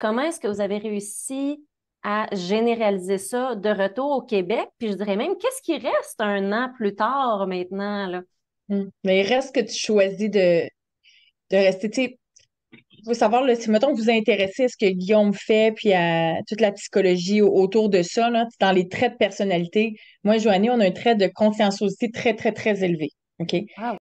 Comment est-ce que vous avez réussi à généraliser ça de retour au Québec? Puis je dirais même, qu'est-ce qui reste un an plus tard maintenant? Là? Hmm. Mais il reste que tu choisis de, de rester. Il faut savoir, si mettons vous intéressez à ce que Guillaume fait, puis à toute la psychologie autour de ça, dans les traits de personnalité, moi, Joannie, on a un trait de conscienciosité très, très, très élevé. Wow. Ah